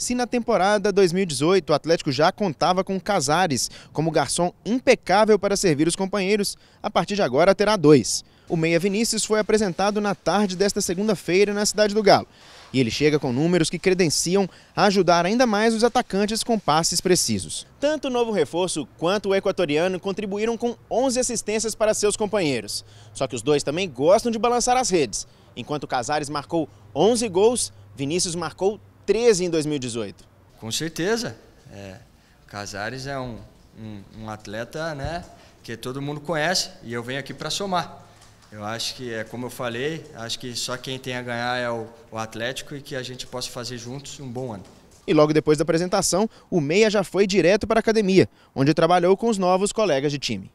se na temporada 2018 o Atlético já contava com Casares como garçom impecável para servir os companheiros, a partir de agora terá dois. O Meia Vinícius foi apresentado na tarde desta segunda-feira na Cidade do Galo. E ele chega com números que credenciam a ajudar ainda mais os atacantes com passes precisos. Tanto o novo reforço quanto o equatoriano contribuíram com 11 assistências para seus companheiros. Só que os dois também gostam de balançar as redes. Enquanto Casares marcou 11 gols, Vinícius marcou 13 em 2018. Com certeza. É, Casares é um, um, um, atleta né, que todo mundo conhece e eu venho aqui para somar. Eu acho que, é como eu falei, acho que só quem tem a ganhar é o, o Atlético e que a gente possa fazer juntos um bom ano. E logo depois da apresentação, o Meia já foi direto para a academia, onde trabalhou com os novos colegas de time.